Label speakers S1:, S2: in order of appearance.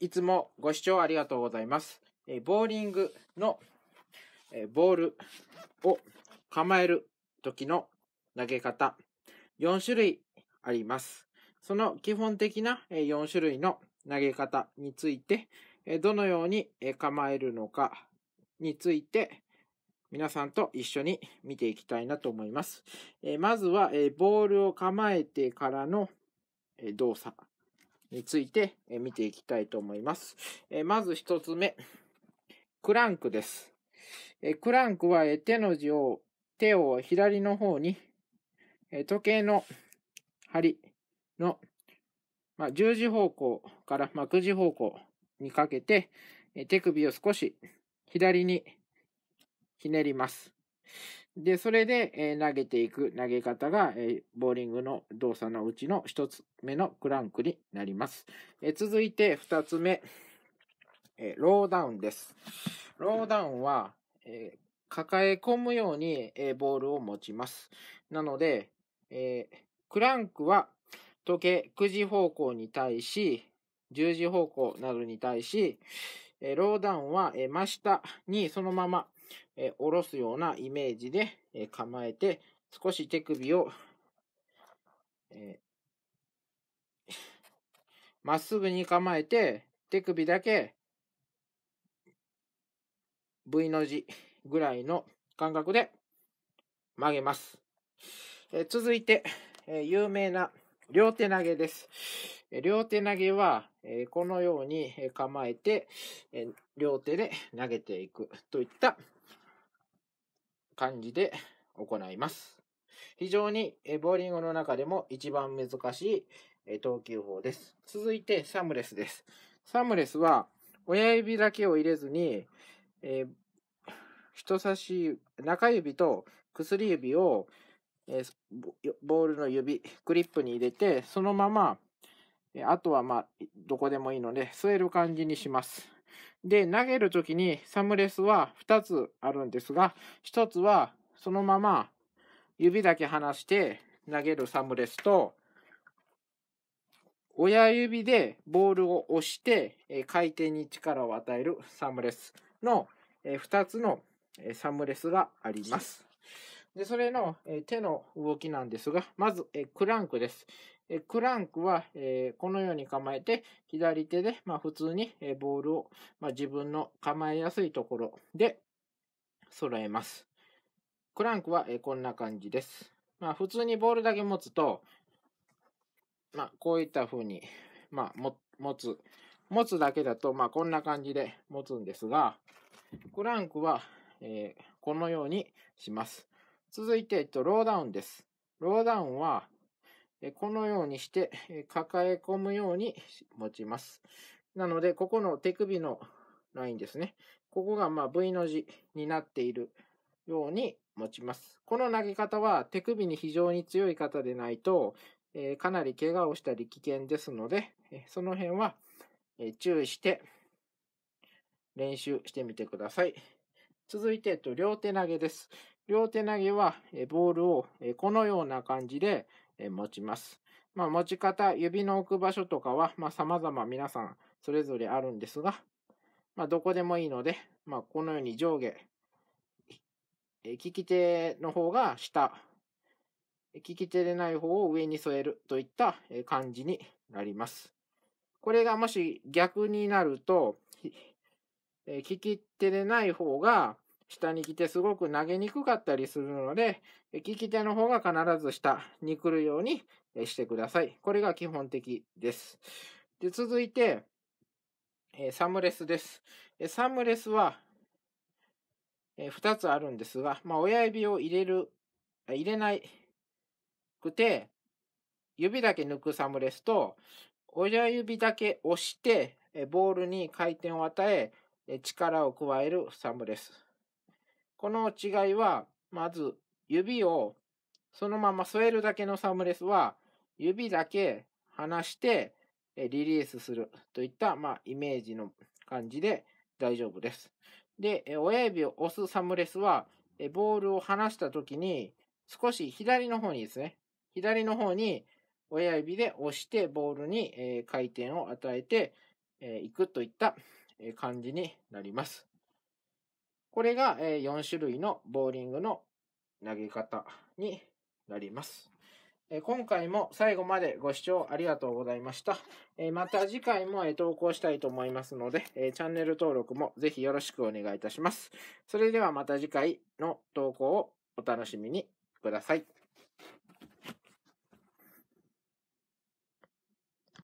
S1: いつもご視聴ありがとうございます。えボーリングの、えボールを構える時の投げ方、4種類あります。その基本的な4種類の投げ方について、どのように構えるのかについて、皆さんと一緒に見ていきたいなと思います。まずは、ボールを構えてからの動作について見ていきたいと思います。まず一つ目、クランクです。クランクは手の字を、手を左の方に、時計の針の、まあ、10時方向から、まあ、9時方向にかけて、手首を少し左にひねります。で、それで、えー、投げていく投げ方が、えー、ボーリングの動作のうちの1つ目のクランクになります。えー、続いて2つ目、えローダウンです。ローダウンは、え抱え込むように、えボールを持ちます。なので、えクランクは時計9時方向に対し、10時方向などに対し、えローダウンは、え真下にそのままえ下ろすようなイメージで、え構えて、少し手首を、えまっすぐに構えて、手首だけ V の字ぐらいの感覚で曲げます。え続いて、え有名な両手投げです。両手投げは、えこのように構えて、え両手で投げていくといった感じで行います。非常にボーリングの中でも一番難しい投球法です。続いてサムレスです。サムレスは親指だけを入れずに、えー、人差し中指と薬指を、えー、ボールの指クリップに入れてそのままあとはまあどこでもいいので添える感じにします。で、投げるときにサムレスは2つあるんですが、1つはそのまま指だけ離して投げるサムレスと、親指でボールを押して回転に力を与えるサムレスの2つのサムレスがあります。で、それの、え手の動きなんですが、まず、えクランクです。えクランクは、えこのように構えて、左手で、ま普通に、えボールを、ま自分の構えやすいところで揃えます。クランクは、えこんな感じです。まあ、普通にボールだけ持つと、まあ、こういった風に、まあ、持つ。持つだけだと、まあ、こんな感じで持つんですが、クランクは、えー、このようにします。続いて、えっと、ローダウンです。ローダウンは、このようにして抱え込むように持ちます。なので、ここの手首のラインですね。ここがまあ V の字になっているように持ちます。この投げ方は手首に非常に強い方でないと、えかなり怪我をしたり危険ですので、えその辺は、え注意して練習してみてください。続いて、えっと、両手投げです。両手投げはボールをこのような感じで持ちます。まあ、持ち方、指の置く場所とかは、まあ、様々皆さんそれぞれあるんですが、まあ、どこでもいいので、まあ、このように上下、利き手の方が下、利き手でない方を上に添えるといった感じになります。これがもし逆になると、利き手でない方が下に来てすごく投げにくかったりするので、利き手の方が必ず下に来るようにしてください。これが基本的です。で続いて、サムレスです。サムレスは2つあるんですが、まあ、親指を入れる、入れないくて、指だけ抜くサムレスと、親指だけ押して、ボールに回転を与え、力を加えるサムレス。この違いは、まず、指をそのまま添えるだけのサムレスは、指だけ離してリリースするといった、まあ、イメージの感じで大丈夫です。で、親指を押すサムレスは、ボールを離した時に、少し左の方にですね、左の方に親指で押してボールに回転を与えていくといった感じになります。これが4種類のボーリングの投げ方になります。今回も最後までご視聴ありがとうございました。また次回も投稿したいと思いますので、チャンネル登録もぜひよろしくお願いいたします。それではまた次回の投稿をお楽しみにください。